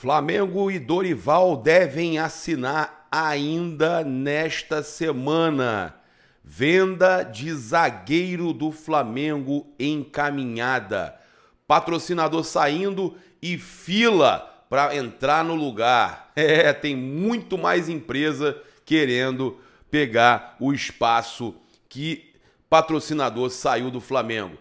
Flamengo e Dorival devem assinar ainda nesta semana. Venda de zagueiro do Flamengo encaminhada. Patrocinador saindo e fila para entrar no lugar. É, tem muito mais empresa querendo pegar o espaço que patrocinador saiu do Flamengo.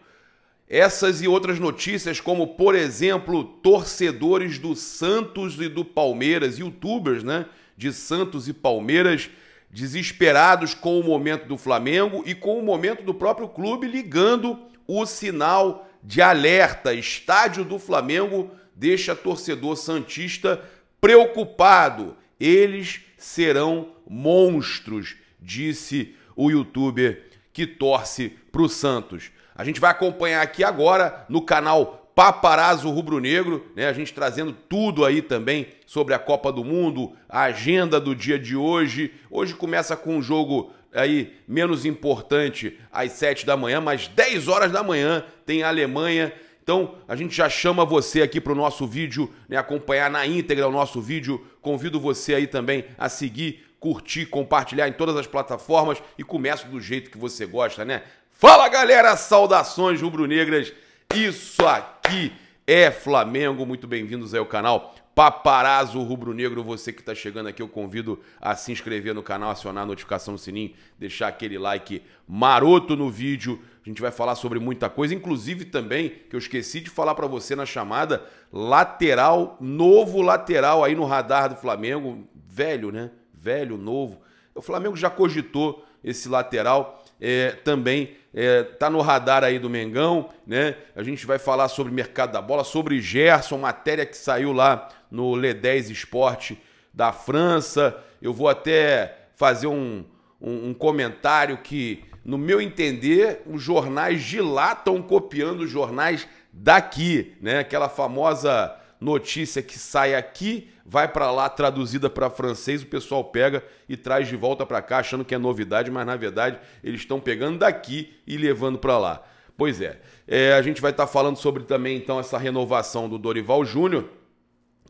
Essas e outras notícias, como por exemplo, torcedores do Santos e do Palmeiras, youtubers, né? De Santos e Palmeiras, desesperados com o momento do Flamengo e com o momento do próprio clube ligando o sinal de alerta. Estádio do Flamengo deixa torcedor santista preocupado. Eles serão monstros, disse o youtuber que torce para o Santos. A gente vai acompanhar aqui agora no canal Paparazzo Rubro Negro, né? A gente trazendo tudo aí também sobre a Copa do Mundo, a agenda do dia de hoje. Hoje começa com um jogo aí menos importante às 7 da manhã, mas 10 horas da manhã tem a Alemanha. Então a gente já chama você aqui para o nosso vídeo, né? acompanhar na íntegra o nosso vídeo. Convido você aí também a seguir curtir, compartilhar em todas as plataformas e começo do jeito que você gosta, né? Fala galera, saudações rubro-negras. Isso aqui é Flamengo. Muito bem-vindos ao canal Paparazzo Rubro-Negro. Você que está chegando aqui, eu convido a se inscrever no canal, acionar a notificação no sininho, deixar aquele like maroto no vídeo. A gente vai falar sobre muita coisa, inclusive também que eu esqueci de falar para você na chamada lateral, novo lateral aí no radar do Flamengo, velho, né? Velho, novo. O Flamengo já cogitou esse lateral é, também está é, tá no radar aí do Mengão, né? A gente vai falar sobre mercado da bola, sobre Gerson, matéria que saiu lá no Le10 Esporte da França. Eu vou até fazer um, um, um comentário que, no meu entender, os jornais de lá estão copiando os jornais daqui, né? Aquela famosa notícia que sai aqui, vai para lá traduzida para francês, o pessoal pega e traz de volta para cá, achando que é novidade, mas na verdade eles estão pegando daqui e levando para lá. Pois é. é, a gente vai estar tá falando sobre também então essa renovação do Dorival Júnior,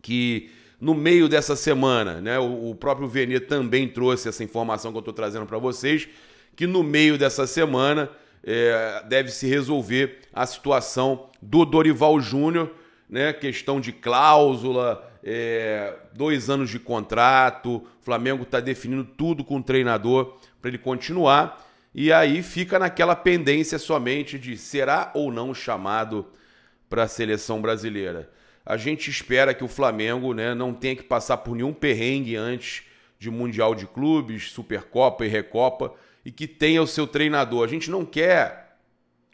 que no meio dessa semana, né, o, o próprio Vene também trouxe essa informação que eu estou trazendo para vocês, que no meio dessa semana é, deve se resolver a situação do Dorival Júnior, né? Questão de cláusula, é, dois anos de contrato. O Flamengo está definindo tudo com o treinador para ele continuar. E aí fica naquela pendência somente de será ou não chamado para a seleção brasileira. A gente espera que o Flamengo né, não tenha que passar por nenhum perrengue antes de Mundial de Clubes, Supercopa e Recopa e que tenha o seu treinador. A gente não quer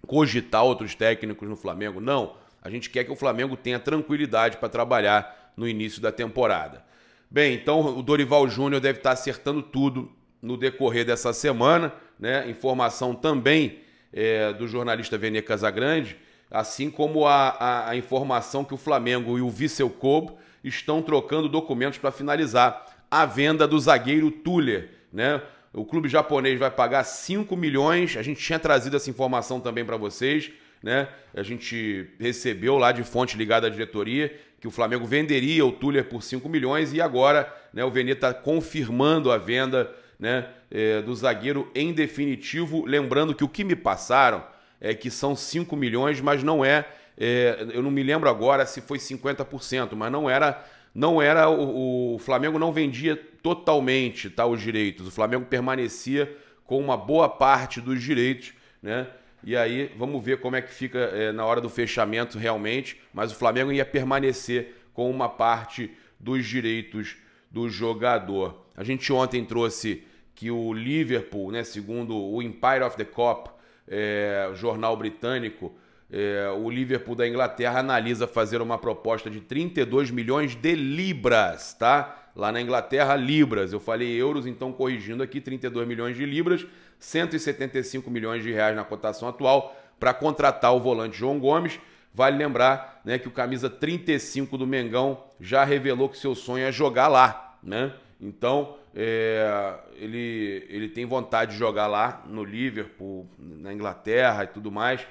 cogitar outros técnicos no Flamengo, não. A gente quer que o Flamengo tenha tranquilidade para trabalhar no início da temporada. Bem, então o Dorival Júnior deve estar acertando tudo no decorrer dessa semana, né? Informação também é, do jornalista Vene Casagrande, assim como a, a, a, informação que o Flamengo e o Vissel Kobe estão trocando documentos para finalizar a venda do zagueiro Tuller, né? O clube japonês vai pagar 5 milhões, a gente tinha trazido essa informação também para vocês né? A gente recebeu lá de fonte ligada à diretoria que o Flamengo venderia o Tuller por 5 milhões e agora né, o Vene está confirmando a venda né, é, do zagueiro em definitivo. Lembrando que o que me passaram é que são 5 milhões, mas não é, é eu não me lembro agora se foi 50%, mas não era não era o, o, Flamengo não vendia totalmente tá, os direitos. O Flamengo permanecia com uma boa parte dos direitos, né? E aí vamos ver como é que fica é, na hora do fechamento realmente. Mas o Flamengo ia permanecer com uma parte dos direitos do jogador. A gente ontem trouxe que o Liverpool, né, segundo o Empire of the Cop, é, jornal britânico, é, o Liverpool da Inglaterra analisa fazer uma proposta de 32 milhões de libras, tá? Lá na Inglaterra, libras. Eu falei euros, então corrigindo aqui, 32 milhões de libras 175 milhões de reais na cotação atual para contratar o volante João Gomes. Vale lembrar né, que o camisa 35 do Mengão já revelou que seu sonho é jogar lá. Né? Então, é, ele, ele tem vontade de jogar lá no Liverpool, na Inglaterra e tudo mais.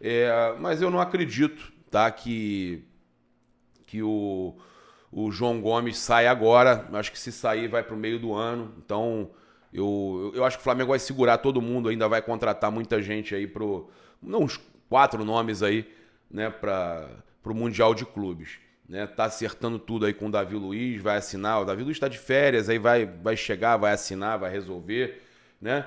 É, mas eu não acredito tá, que, que o, o João Gomes saia agora. Acho que se sair vai para o meio do ano. Então, eu, eu acho que o Flamengo vai segurar todo mundo, ainda vai contratar muita gente aí pro. Não, uns quatro nomes aí, né, para pro Mundial de Clubes. Né, tá acertando tudo aí com o Davi Luiz, vai assinar. O Davi Luiz está de férias, aí vai, vai chegar, vai assinar, vai resolver, né?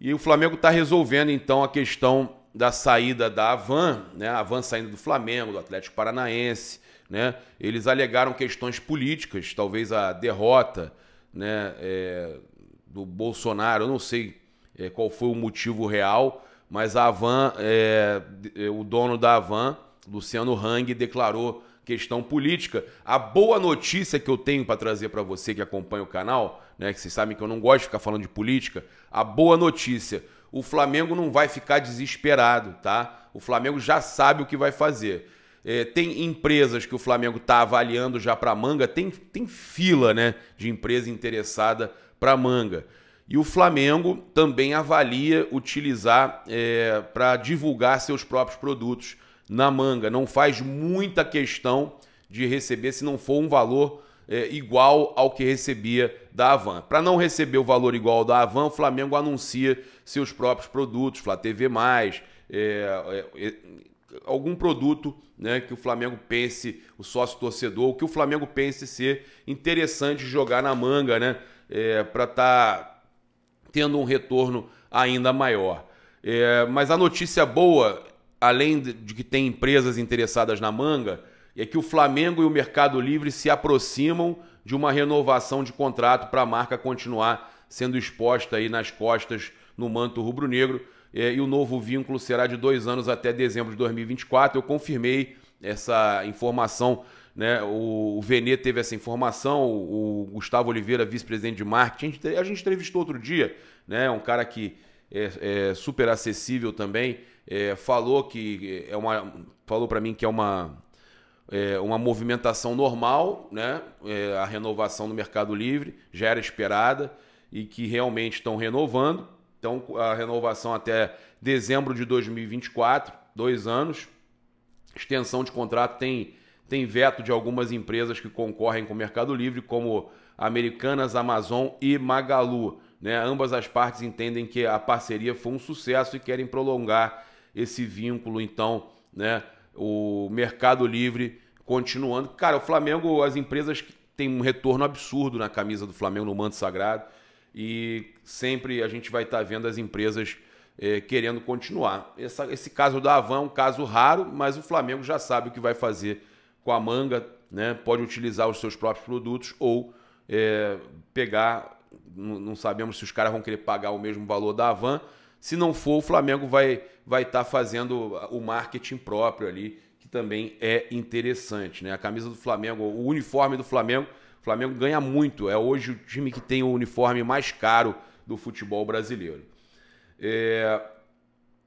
E o Flamengo está resolvendo então a questão da saída da Avan, né? A Avan saindo do Flamengo, do Atlético Paranaense, né? Eles alegaram questões políticas, talvez a derrota, né? É, do Bolsonaro, eu não sei é, qual foi o motivo real, mas a Van, é, eh, o dono da Van, Luciano Hang, declarou questão política. A boa notícia que eu tenho para trazer para você que acompanha o canal, né, que vocês sabem que eu não gosto de ficar falando de política, a boa notícia, o Flamengo não vai ficar desesperado, tá? O Flamengo já sabe o que vai fazer. É, tem empresas que o Flamengo está avaliando já para manga, tem, tem fila né, de empresa interessada para manga. E o Flamengo também avalia utilizar é, para divulgar seus próprios produtos na manga. Não faz muita questão de receber se não for um valor é, igual ao que recebia da Avan. Para não receber o valor igual da Avan, o Flamengo anuncia seus próprios produtos, Flá TV+, é, é, é, algum produto né, que o Flamengo pense, o sócio torcedor, o que o Flamengo pense ser interessante jogar na manga, né? é, para estar tá tendo um retorno ainda maior. É, mas a notícia boa, além de que tem empresas interessadas na manga, é que o Flamengo e o Mercado Livre se aproximam de uma renovação de contrato para a marca continuar sendo exposta aí nas costas no manto rubro-negro. É, e o novo vínculo será de dois anos até dezembro de 2024. Eu confirmei essa informação né? O, o Venê teve essa informação, o, Gustavo Oliveira, vice-presidente de marketing, a gente entrevistou outro dia, né? um cara que é, é super acessível também, é, falou que é uma, falou para mim que é uma, é, uma movimentação normal, né? É, a renovação do Mercado Livre já era esperada e que realmente estão renovando. Então, a renovação até dezembro de 2024, dois anos. Extensão de contrato tem tem veto de algumas empresas que concorrem com o Mercado Livre, como Americanas, Amazon e Magalu. Né? Ambas as partes entendem que a parceria foi um sucesso e querem prolongar esse vínculo, então, né? o Mercado Livre continuando. Cara, o Flamengo, as empresas têm um retorno absurdo na camisa do Flamengo, no manto sagrado, e sempre a gente vai estar tá vendo as empresas eh, querendo continuar. Essa, esse caso da Avan é um caso raro, mas o Flamengo já sabe o que vai fazer com a manga, né? Pode utilizar os seus próprios produtos ou é, pegar. Não sabemos se os caras vão querer pagar o mesmo valor da Avan. Se não for, o Flamengo vai vai estar tá fazendo o marketing próprio ali, que também é interessante, né? A camisa do Flamengo, o uniforme do Flamengo, o Flamengo ganha muito. É hoje o time que tem o uniforme mais caro do futebol brasileiro. É,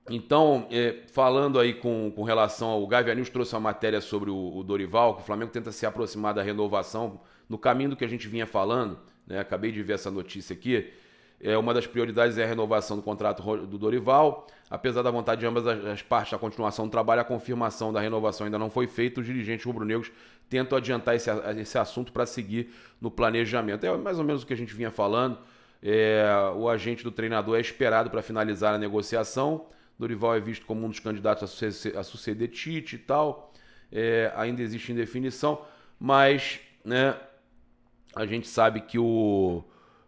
então, é, falando aí com, com relação ao Gavi News trouxe uma matéria sobre o, o, Dorival, que o Flamengo tenta se aproximar da renovação no caminho do que a gente vinha falando, né? Acabei de ver essa notícia aqui. É, uma das prioridades é a renovação do contrato do Dorival. Apesar da vontade de ambas as partes da continuação do trabalho, a confirmação da renovação ainda não foi feita. Os dirigentes rubro-negros tentam adiantar esse, esse assunto para seguir no planejamento. É mais ou menos o que a gente vinha falando. É, o agente do treinador é esperado para finalizar a negociação. Dorival é visto como um dos candidatos a suceder, a suceder Tite e tal. É, ainda existe indefinição, mas né, a gente sabe que o,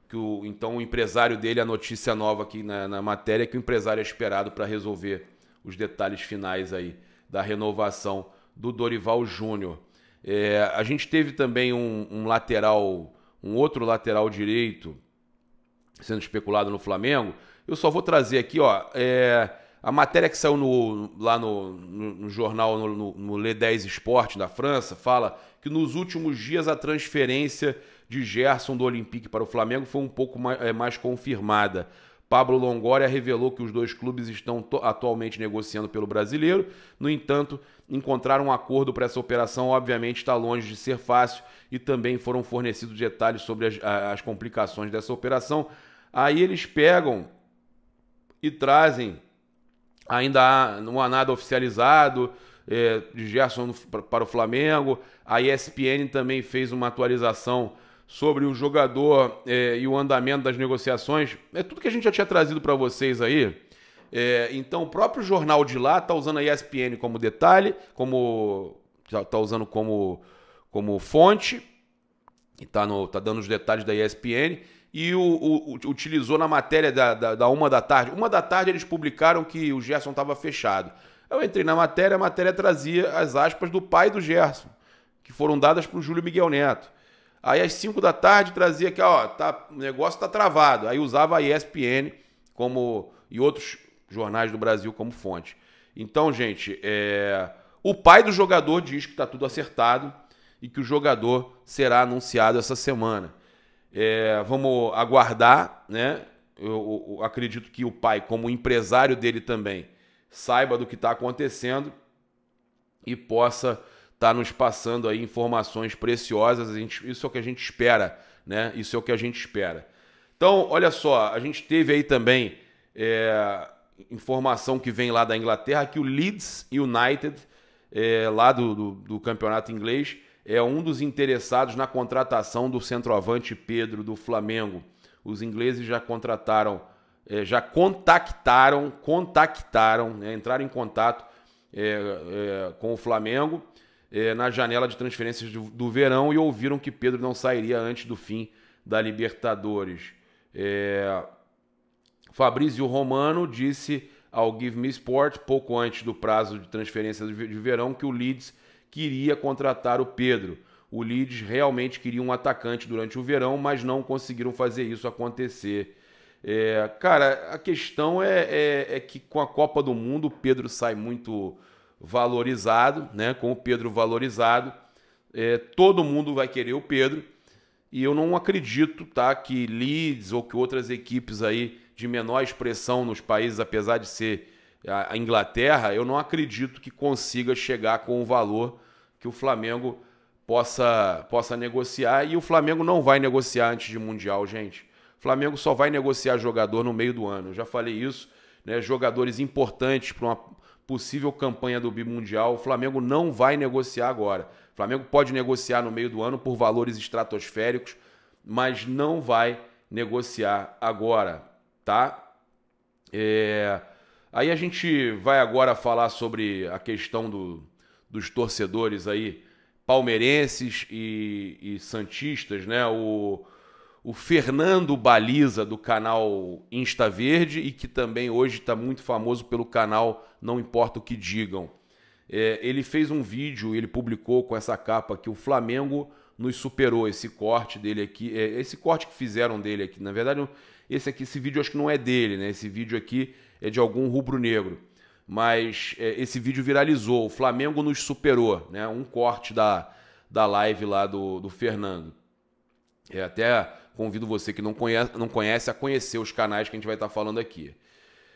que o então o empresário dele, a notícia nova aqui na, na matéria é que o empresário é esperado para resolver os detalhes finais aí da renovação do Dorival Júnior. É, a gente teve também um, um, lateral, um outro lateral direito sendo especulado no Flamengo. Eu só vou trazer aqui, ó. É, a matéria que saiu no, lá no, no, no jornal, no, no Le 10 Esporte da França, fala que nos últimos dias a transferência de Gerson do Olympique para o Flamengo foi um pouco mais, é, mais confirmada. Pablo Longoria revelou que os dois clubes estão atualmente negociando pelo brasileiro. No entanto, encontrar um acordo para essa operação obviamente está longe de ser fácil e também foram fornecidos detalhes sobre as, as complicações dessa operação. Aí eles pegam e trazem ainda há, não há nada oficializado é, de Gerson para o Flamengo. A ESPN também fez uma atualização sobre o jogador é, e o andamento das negociações. É tudo que a gente já tinha trazido para vocês aí. É, então, o próprio jornal de lá está usando a ESPN como detalhe, como está tá usando como, como fonte, e está tá dando os detalhes da ESPN e o, o, utilizou na matéria da, da, da, uma da tarde. Uma da tarde eles publicaram que o Gerson estava fechado. Eu entrei na matéria, a matéria trazia as aspas do pai do Gerson, que foram dadas para o Júlio Miguel Neto. Aí às 5 da tarde trazia que ó, tá, o negócio está travado. Aí usava a ESPN como e outros jornais do Brasil como fonte. Então, gente, é... o pai do jogador diz que está tudo acertado e que o jogador será anunciado essa semana. É, vamos aguardar, né? Eu, eu, eu, acredito que o pai, como empresário dele também, saiba do que está acontecendo e possa estar tá nos passando aí informações preciosas. Gente, isso é o que a gente espera, né? Isso é o que a gente espera. Então, olha só, a gente teve aí também é, informação que vem lá da Inglaterra que o Leeds United, é, lá do, do, do campeonato inglês, é um dos interessados na contratação do centroavante Pedro do Flamengo. Os ingleses já contrataram, é, já contactaram, contactaram, né, entraram em contato é, é, com o Flamengo na janela de transferências do, do, verão e ouviram que Pedro não sairia antes do fim da Libertadores. Fabrício Romano disse ao Give Me Sport, pouco antes do prazo de transferência de verão, que o Leeds queria contratar o Pedro. O Leeds realmente queria um atacante durante o verão, mas não conseguiram fazer isso acontecer. É, cara, a questão é, é, é, que com a Copa do Mundo o Pedro sai muito valorizado, né? Com o Pedro valorizado, é, todo mundo vai querer o Pedro. E eu não acredito, tá, que Leeds ou que outras equipes aí de menor expressão nos países, apesar de ser a Inglaterra, eu não acredito que consiga chegar com o valor que o Flamengo possa, possa negociar. E o Flamengo não vai negociar antes de Mundial, gente. O Flamengo só vai negociar jogador no meio do ano. Eu já falei isso, né? Jogadores importantes para uma possível campanha do Bimundial, o Flamengo não vai negociar agora. O Flamengo pode negociar no meio do ano por valores estratosféricos, mas não vai negociar agora, tá? É... Aí a gente vai agora falar sobre a questão do, dos torcedores aí, palmeirenses e, e santistas, né? O, o Fernando Baliza, do canal Insta Verde, e que também hoje está muito famoso pelo canal Não Importa o Que Digam. É, ele fez um vídeo, ele publicou com essa capa que o Flamengo nos superou. Esse corte dele aqui, é, esse corte que fizeram dele aqui, na verdade, esse aqui, esse vídeo acho que não é dele, né? Esse vídeo aqui é de algum rubro-negro. Mas é, esse vídeo viralizou, o Flamengo nos superou, né? Um corte da, da live lá do, do Fernando. É, até convido você que não conhece, não conhece a conhecer os canais que a gente vai estar falando aqui.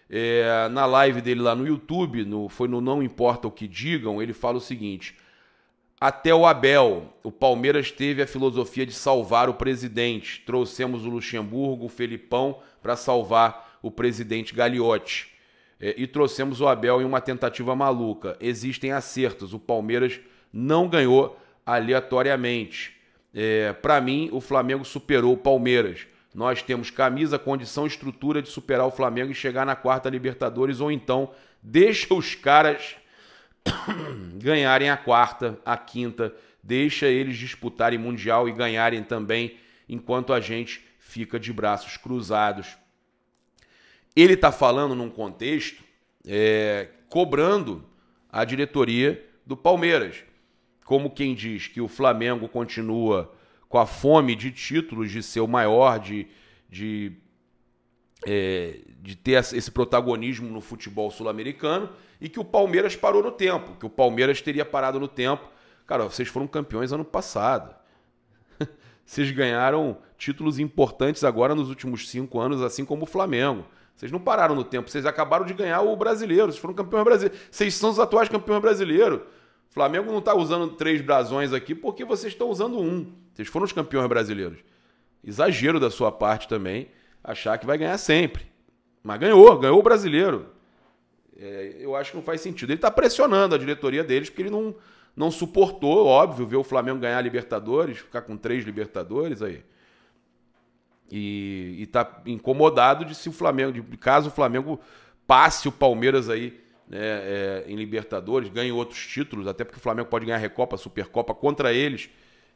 É, na live dele lá no YouTube, no, foi no Não Importa o que Digam, ele fala o seguinte: Até o Abel, o Palmeiras teve a filosofia de salvar o presidente. Trouxemos o Luxemburgo, o Felipão, para salvar o presidente Gagliotti. É, e trouxemos o Abel em uma tentativa maluca. Existem acertos. O Palmeiras não ganhou aleatoriamente. É, Para mim, o Flamengo superou o Palmeiras. Nós temos camisa, condição, estrutura de superar o Flamengo e chegar na quarta Libertadores, ou então deixa os caras ganharem a quarta, a quinta, deixa eles disputarem Mundial e ganharem também, enquanto a gente fica de braços cruzados ele está falando num contexto é, cobrando a diretoria do Palmeiras. Como quem diz que o Flamengo continua com a fome de títulos, de ser o maior, de, de, é, de ter esse protagonismo no futebol sul-americano, e que o Palmeiras parou no tempo, que o Palmeiras teria parado no tempo. Cara, vocês foram campeões ano passado. Vocês ganharam títulos importantes agora nos últimos cinco anos, assim como o Flamengo. Vocês não pararam no tempo, vocês acabaram de ganhar o brasileiro, vocês foram campeões brasileiros. Vocês são os atuais campeões brasileiros. O Flamengo não está usando três brasões aqui porque vocês estão usando um. Vocês foram os campeões brasileiros. Exagero da sua parte também achar que vai ganhar sempre. Mas ganhou, ganhou o brasileiro. É, eu acho que não faz sentido. Ele está pressionando a diretoria deles porque ele não, não suportou, óbvio, ver o Flamengo ganhar a Libertadores, ficar com três Libertadores aí. E, está incomodado de se o Flamengo, de caso o Flamengo passe o Palmeiras aí né, é, em Libertadores, ganhe outros títulos, até porque o Flamengo pode ganhar Recopa, Supercopa contra eles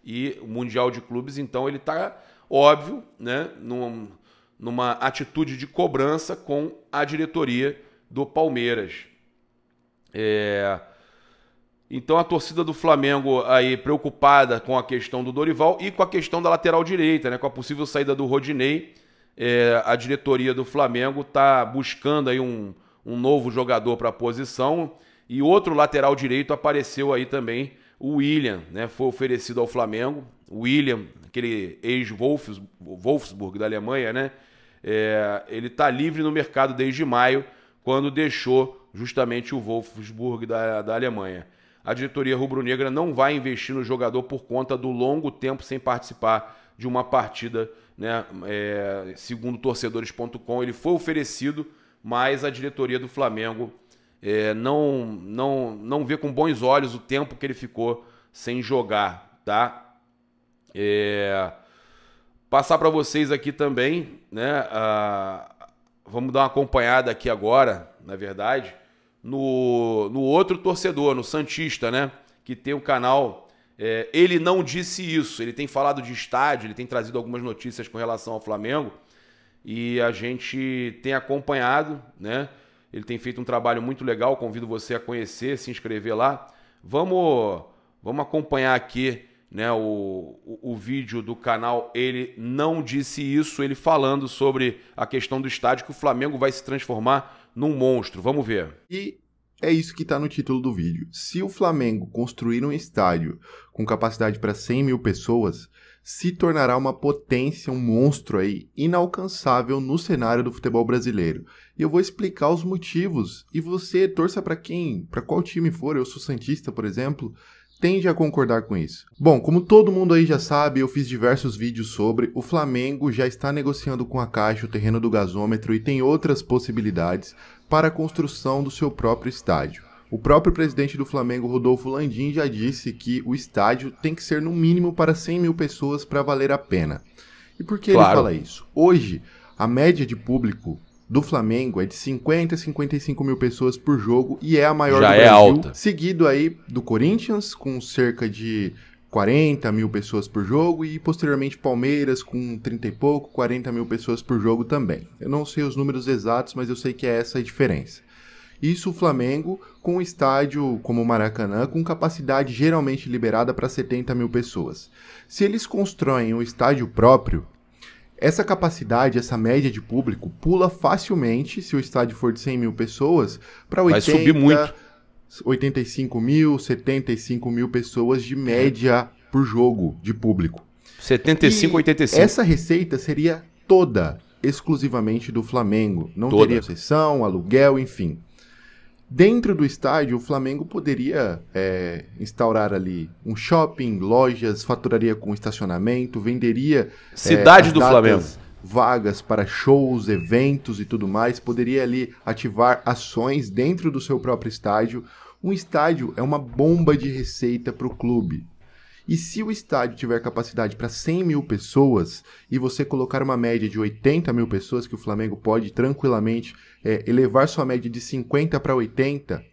e o Mundial de Clubes, então ele está óbvio, né, numa atitude de cobrança com a diretoria do Palmeiras. É, então a torcida do Flamengo aí preocupada com a questão do Dorival e com a questão da lateral direita, né? Com a possível saída do Rodinei, é, a diretoria do Flamengo está buscando aí um, um novo jogador para a posição e outro lateral direito apareceu aí também, o William, né? Foi oferecido ao Flamengo, o William, aquele ex Wolfsburg da Alemanha, né? É, ele está livre no mercado desde maio, quando deixou justamente o Wolfsburg da, da Alemanha a diretoria rubro-negra não vai investir no jogador por conta do longo tempo sem participar de uma partida. Né? É, segundo torcedores.com, ele foi oferecido, mas a diretoria do Flamengo é, não, não, não vê com bons olhos o tempo que ele ficou sem jogar. tá? É, passar para vocês aqui também, né? Ah, vamos dar uma acompanhada aqui agora, na verdade no, no outro torcedor, no Santista, né? Que tem o um canal. É, ele não disse isso, ele tem falado de estádio, ele tem trazido algumas notícias com relação ao Flamengo e a gente tem acompanhado, né? Ele tem feito um trabalho muito legal, convido você a conhecer, se inscrever lá. Vamos, vamos acompanhar aqui né, o, o, o, vídeo do canal Ele Não Disse Isso, ele falando sobre a questão do estádio, que o Flamengo vai se transformar num monstro. Vamos ver. E é isso que está no título do vídeo. Se o Flamengo construir um estádio com capacidade para 100 mil pessoas, se tornará uma potência, um monstro aí, inalcançável no cenário do futebol brasileiro. E eu vou explicar os motivos. E você torça para quem, para qual time for, eu sou Santista, por exemplo, tende a concordar com isso. Bom, como todo mundo aí já sabe, eu fiz diversos vídeos sobre, o Flamengo já está negociando com a Caixa o terreno do gasômetro e tem outras possibilidades para a construção do seu próprio estádio. O próprio presidente do Flamengo, Rodolfo Landim, já disse que o estádio tem que ser no mínimo para 100 mil pessoas para valer a pena. E por que claro. ele fala isso? Hoje, a média de público do Flamengo é de 50 a 55 mil pessoas por jogo e é a maior Já do é Brasil. Alta. Seguido aí do Corinthians, com cerca de 40 mil pessoas por jogo e posteriormente Palmeiras com 30 e pouco, 40 mil pessoas por jogo também. Eu não sei os números exatos, mas eu sei que é essa a diferença. Isso o Flamengo com um estádio como o Maracanã, com capacidade geralmente liberada para 70 mil pessoas. Se eles constroem um estádio próprio, essa capacidade, essa média de público, pula facilmente, se o estádio for de 100 mil pessoas, para 80... Vai subir muito. 85 mil, 75 mil pessoas de média por jogo de público. 75, e 85. Essa receita seria toda exclusivamente do Flamengo. Não Toda. teria sessão, aluguel, enfim. Dentro do estádio, o Flamengo poderia é, instaurar ali um shopping, lojas, faturaria com estacionamento, venderia. É, Cidade é, do Flamengo. Vagas para shows, eventos e tudo mais, poderia ali ativar ações dentro do seu próprio estádio. Um estádio é uma bomba de receita para o clube. E se o estádio tiver capacidade para 100 mil pessoas e você colocar uma média de 80 mil pessoas, que o Flamengo pode tranquilamente é, elevar sua média de 50 para 80,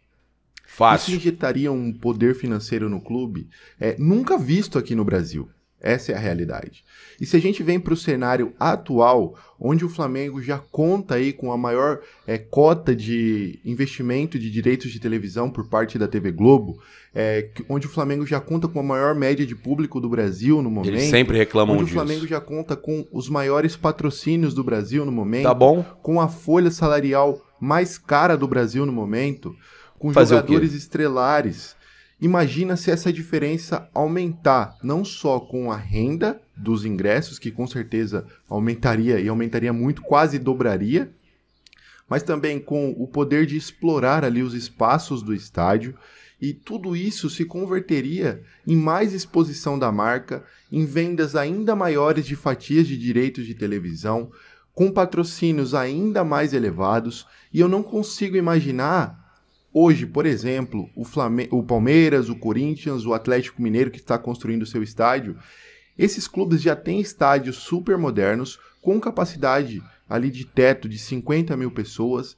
Fácil. isso injetaria um poder financeiro no clube é, nunca visto aqui no Brasil. Essa é a realidade. E se a gente vem para o cenário atual, onde o Flamengo já conta aí com a maior é, cota de investimento de direitos de televisão por parte da TV Globo, é, onde o Flamengo já conta com a maior média de público do Brasil no momento. Eles sempre reclamam onde disso. o Flamengo já conta com os maiores patrocínios do Brasil no momento. Tá bom. Com a folha salarial mais cara do Brasil no momento, com Fazer jogadores estrelares Imagina se essa diferença aumentar não só com a renda dos ingressos, que com certeza aumentaria e aumentaria muito, quase dobraria, mas também com o poder de explorar ali os espaços do estádio. E tudo isso se converteria em mais exposição da marca, em vendas ainda maiores de fatias de direitos de televisão, com patrocínios ainda mais elevados, e eu não consigo imaginar Hoje, por exemplo, o, Flame o Palmeiras, o Corinthians, o Atlético Mineiro que está construindo seu estádio, esses clubes já têm estádios super modernos com capacidade ali de teto de 50 mil pessoas.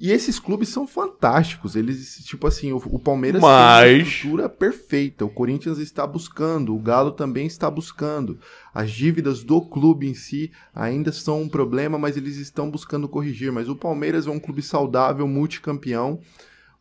E esses clubes são fantásticos. Eles, tipo assim, o, o Palmeiras Mas... tem uma estrutura perfeita. O Corinthians está buscando, o Galo também está buscando. As dívidas do clube em si ainda são um problema, mas eles estão buscando corrigir. Mas o Palmeiras é um clube saudável, multicampeão.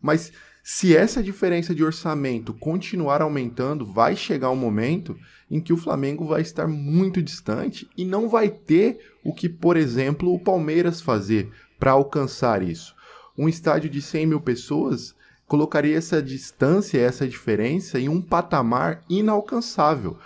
Mas se essa diferença de orçamento continuar aumentando, vai chegar um momento em que o Flamengo vai estar muito distante e não vai ter o que, por exemplo, o Palmeiras fazer para alcançar isso. Um estádio de 100 mil pessoas colocaria essa distância, essa diferença em um patamar inalcançável.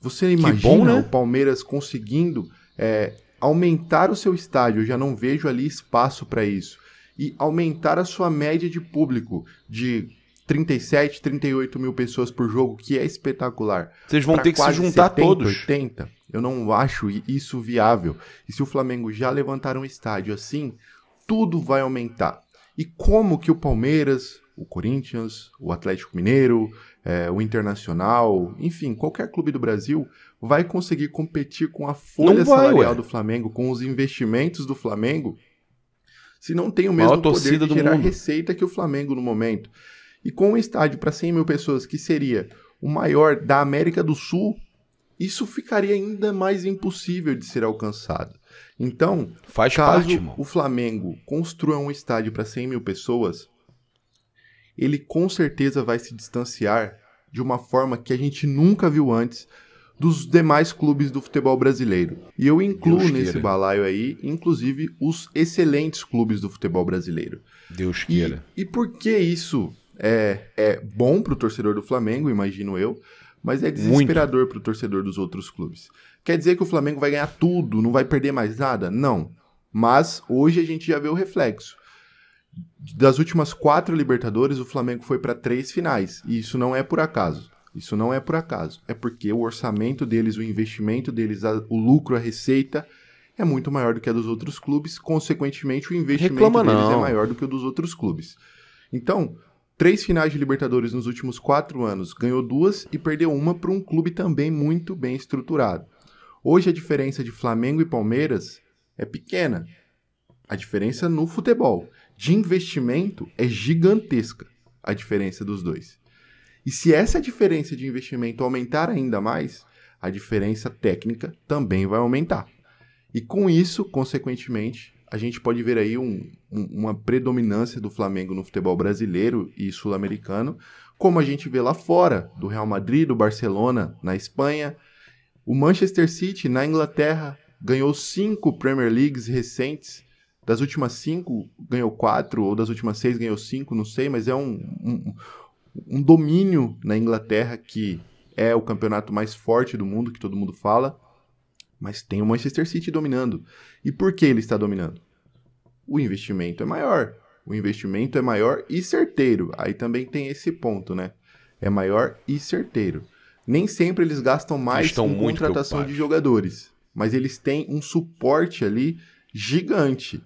Você imagina bom, né? o Palmeiras conseguindo é, aumentar o seu estádio? Eu já não vejo ali espaço para isso e aumentar a sua média de público de 37, 38 mil pessoas por jogo, que é espetacular. Vocês vão ter que se juntar 70, todos. 80, eu não acho isso viável. E se o Flamengo já levantar um estádio assim, tudo vai aumentar. E como que o Palmeiras, o Corinthians, o Atlético Mineiro, é, o Internacional, enfim, qualquer clube do Brasil vai conseguir competir com a folha vai, salarial ué. do Flamengo, com os investimentos do Flamengo, se não tem o mesmo poder de gerar mundo. receita que o Flamengo no momento. E com um estádio para 100 mil pessoas, que seria o maior da América do Sul, isso ficaria ainda mais impossível de ser alcançado. Então, Faz caso parte, o Flamengo construa um estádio para 100 mil pessoas, ele com certeza vai se distanciar de uma forma que a gente nunca viu antes dos demais clubes do futebol brasileiro. E eu incluo Deus nesse queira. balaio aí, inclusive, os excelentes clubes do futebol brasileiro. Deus queira. E, e por que isso é, é bom para o torcedor do Flamengo, imagino eu, mas é desesperador para o torcedor dos outros clubes. Quer dizer que o Flamengo vai ganhar tudo, não vai perder mais nada? Não. Mas hoje a gente já vê o reflexo. Das últimas quatro Libertadores, o Flamengo foi para três finais, e isso não é por acaso. Isso não é por acaso, é porque o orçamento deles, o investimento deles, a, o lucro, a receita é muito maior do que a dos outros clubes, consequentemente o investimento Reclama deles é não. é maior do que o dos outros clubes. Então, três finais de Libertadores nos últimos quatro anos, ganhou duas e perdeu uma para um clube também muito bem estruturado. Hoje a diferença de Flamengo e Palmeiras é pequena. A diferença no futebol de investimento é gigantesca a diferença dos dois. E se essa diferença de investimento aumentar ainda mais, a diferença técnica também vai aumentar. E com isso, consequentemente, a gente pode ver aí um, um, uma predominância do Flamengo no futebol brasileiro e sul-americano, como a gente vê lá fora, do Real Madrid, do Barcelona, na Espanha. O Manchester City, na Inglaterra, ganhou cinco Premier Leagues recentes. Das últimas cinco, ganhou quatro, ou das últimas seis, ganhou cinco, não sei, mas é um, um um domínio na Inglaterra que é o campeonato mais forte do mundo, que todo mundo fala, mas tem o Manchester City dominando. E por que ele está dominando? O investimento é maior. O investimento é maior e certeiro. Aí também tem esse ponto, né? É maior e certeiro. Nem sempre eles gastam mais eles com contratação de jogadores, mas eles têm um suporte ali gigante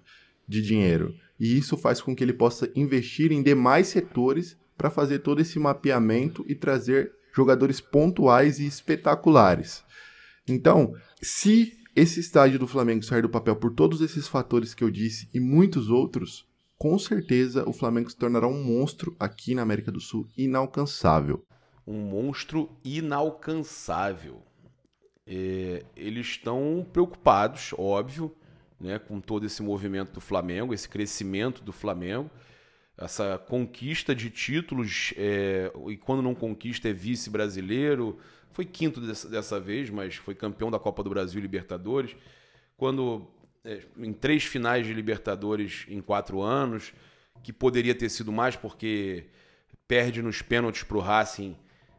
de dinheiro. E isso faz com que ele possa investir em demais setores para fazer todo esse mapeamento e trazer jogadores pontuais e espetaculares. Então, se esse estádio do Flamengo sair do papel por todos esses fatores que eu disse e muitos outros, com certeza o Flamengo se tornará um monstro aqui na América do Sul inalcançável. Um monstro inalcançável. É, eles estão preocupados, óbvio, né, com todo esse movimento do Flamengo, esse crescimento do Flamengo essa conquista de títulos, é, e quando não conquista é vice brasileiro, foi quinto dessa, dessa vez, mas foi campeão da Copa do Brasil Libertadores, quando é, em três finais de Libertadores em quatro anos, que poderia ter sido mais porque perde nos pênaltis para o Racing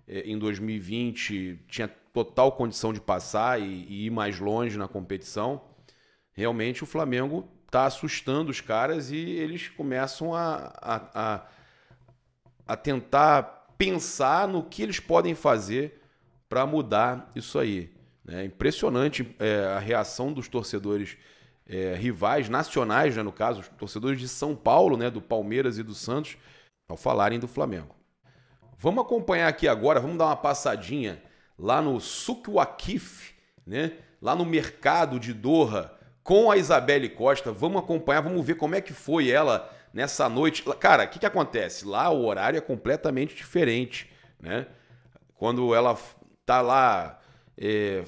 é, em 2020, tinha total condição de passar e, e ir mais longe na competição. Realmente o Flamengo tá assustando os caras e eles começam a, a, a, a tentar pensar no que eles podem fazer para mudar isso aí. É impressionante é, a reação dos torcedores é, rivais nacionais, né, no caso, os torcedores de São Paulo, né, do Palmeiras e do Santos, ao falarem do Flamengo. Vamos acompanhar aqui agora, vamos dar uma passadinha lá no Sukwakif, né, lá no mercado de Doha, com a Isabelle Costa. Vamos acompanhar, vamos ver como é que foi ela nessa noite. Cara, o que, que acontece? Lá o horário é completamente diferente, né? Quando ela tá lá é,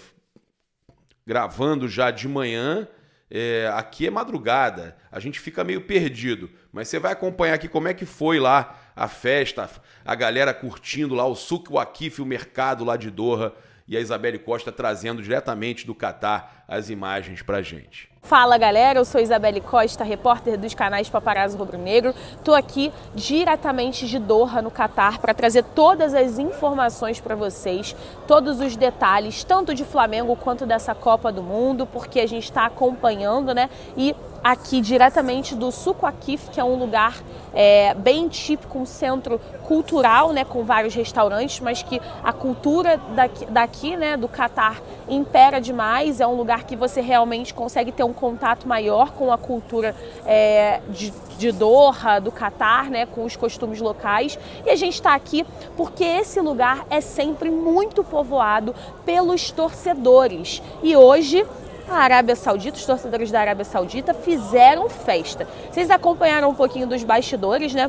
gravando já de manhã, é, aqui é madrugada, a gente fica meio perdido, mas você vai acompanhar aqui como é que foi lá a festa, a galera curtindo lá o Suco Akif, o mercado lá de Doha, e a Isabelle Costa trazendo diretamente do Catar as imagens para gente. Fala galera, eu sou Isabelle Costa, repórter dos canais Paparazzo Rubro Negro. Estou aqui diretamente de Doha, no Catar, para trazer todas as informações para vocês, todos os detalhes, tanto de Flamengo quanto dessa Copa do Mundo, porque a gente está acompanhando, né? E aqui diretamente do Suco Akif, que é um lugar é, bem típico, um centro cultural, né, com vários restaurantes, mas que a cultura daqui, daqui né, do Catar impera demais. É um lugar lugar que você realmente consegue ter um contato maior com a cultura é, de, de Doha, do Catar, né, com os costumes locais. E a gente está aqui porque esse lugar é sempre muito povoado pelos torcedores. E hoje a Arábia Saudita, os torcedores da Arábia Saudita fizeram festa. Vocês acompanharam um pouquinho dos bastidores, né?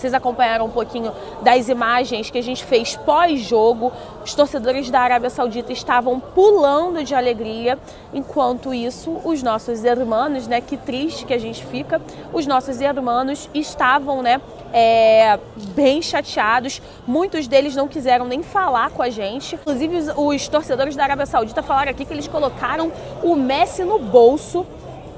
Vocês acompanharam um pouquinho das imagens que a gente fez pós-jogo. Os torcedores da Arábia Saudita estavam pulando de alegria. Enquanto isso, os nossos irmãos, né? Que triste que a gente fica. Os nossos irmãos estavam, né? É, bem chateados. Muitos deles não quiseram nem falar com a gente. Inclusive, os, os torcedores da Arábia Saudita falaram aqui que eles colocaram o Messi no bolso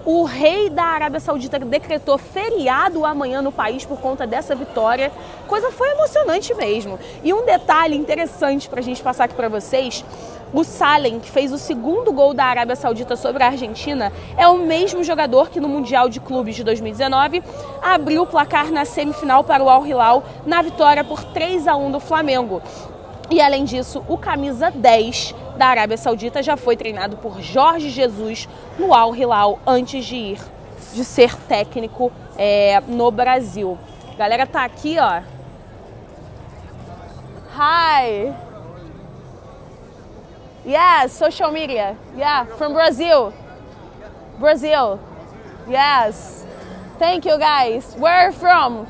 o rei da Arábia Saudita decretou feriado amanhã no país por conta dessa vitória. Coisa foi emocionante mesmo. E um detalhe interessante para a gente passar aqui para vocês: o Salem, que fez o segundo gol da Arábia Saudita sobre a Argentina, é o mesmo jogador que no Mundial de Clubes de 2019 abriu o placar na semifinal para o Al Hilal na vitória por 3 a 1 do Flamengo. E além disso, o camisa 10 da Arábia Saudita já foi treinado por Jorge Jesus no Al Hilal antes de ir, de ser técnico é, no Brasil. A galera tá aqui, ó. Hi. Yeah, social media. Yeah, from Brazil. Brazil. Yes. Thank you guys. Where from?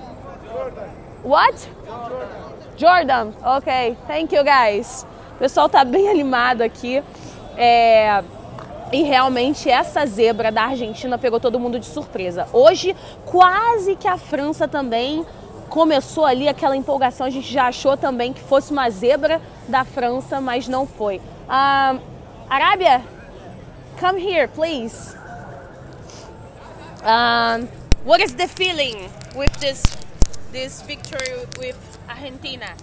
Jordan. What? Jordan. Jordan. Okay. Thank you guys. O pessoal tá bem animado aqui. É... E realmente essa zebra da Argentina pegou todo mundo de surpresa. Hoje, quase que a França também começou ali aquela empolgação. A gente já achou também que fosse uma zebra da França, mas não foi. Um, Arábia, come here, please. Um, what is the feeling with this, this victory with Argentina?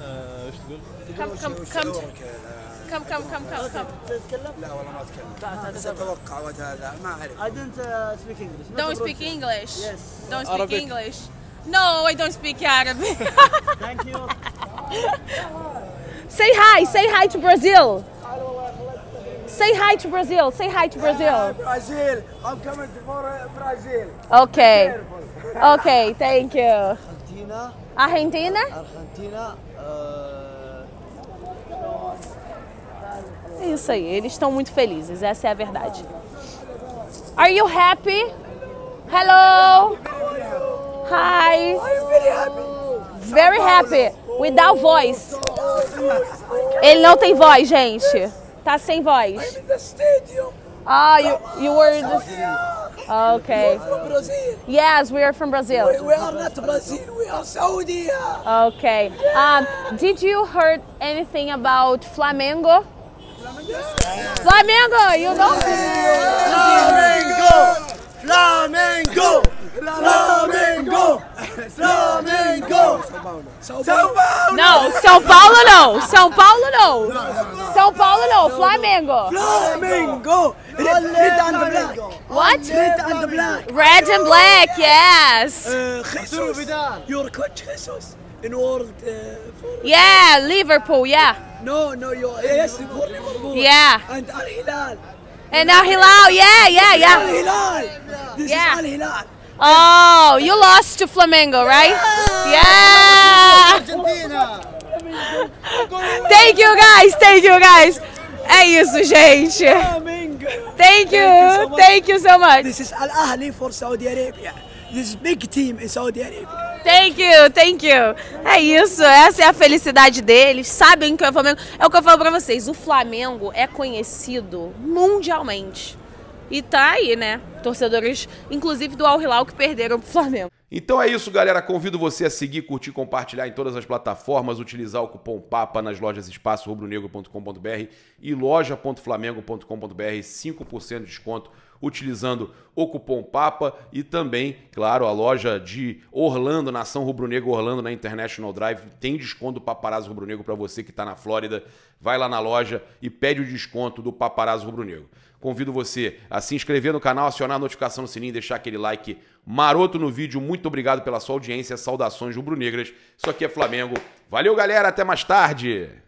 ايش تقول؟ كم كم كم كم كم كم كم كم تتكلم؟ لا والله ما اتكلم بس اتوقع وهذا ما اعرف I don't speak English don't speak English yes don't speak English no I don't speak Arabic say hi say hi to Brazil Say hi to Brazil. Say hi to Brazil. Hi, ah, Brazil. I'm coming for Brazil. Okay. Okay. Thank you. Argentina? Argentina. Uh... Isso aí, eles estão muito felizes, essa é a verdade. Are you happy? Hello! Hi! I'm very happy! Very happy! Without voice! Ele não tem voz, gente. Tá sem voz. Ah, you, you were. Okay. You're from Brazil? Yes, we are from Brazil. We, we are not Brazil, we are Saudi. Okay. Yeah. Um, did you heard anything about Flamengo? Yeah. Flamengo, you know? Flamengo! Flamengo! Flamengo! Flamengo! Flamengo! São Paulo! No, São Paulo no. São Paulo no. São Paulo no. Flamengo! Flamengo! Red and black! What? Red and black! Red and black, yes! Uh, Your coach Jesus in world. Uh, yeah, Liverpool, yeah! No, no, you yes, for Liverpool! Yeah! And Al Hilal! And Al Hilal, yeah, yeah, yeah! Al Hilal! This is Al Hilal! Oh, you lost to Flamengo, right? Yeah! Thank you guys, thank you guys. É isso, gente. Thank you, thank you so much. This is Al Ahly for Saudi Arabia. This big team in Saudi Arabia. Thank you, thank you. É isso, essa é a felicidade deles. Sabem que é o Flamengo. É o que eu falo pra vocês: o Flamengo é conhecido mundialmente. E tá aí, né? Torcedores, inclusive do Al Hilal, que perderam pro Flamengo. Então é isso, galera. Convido você a seguir, curtir, compartilhar em todas as plataformas, utilizar o cupom PAPA nas lojas espaço rubronegro.com.br e loja.flamengo.com.br, 5% de desconto utilizando o cupom PAPA e também, claro, a loja de Orlando, Nação Rubro Negro Orlando na International Drive, tem desconto do Paparazzo Rubro Negro para você que está na Flórida. Vai lá na loja e pede o desconto do Paparazzo Rubro Negro. Convido você a se inscrever no canal, acionar a notificação no sininho, deixar aquele like maroto no vídeo. Muito obrigado pela sua audiência. Saudações rubro-negras. Isso aqui é Flamengo. Valeu, galera. Até mais tarde.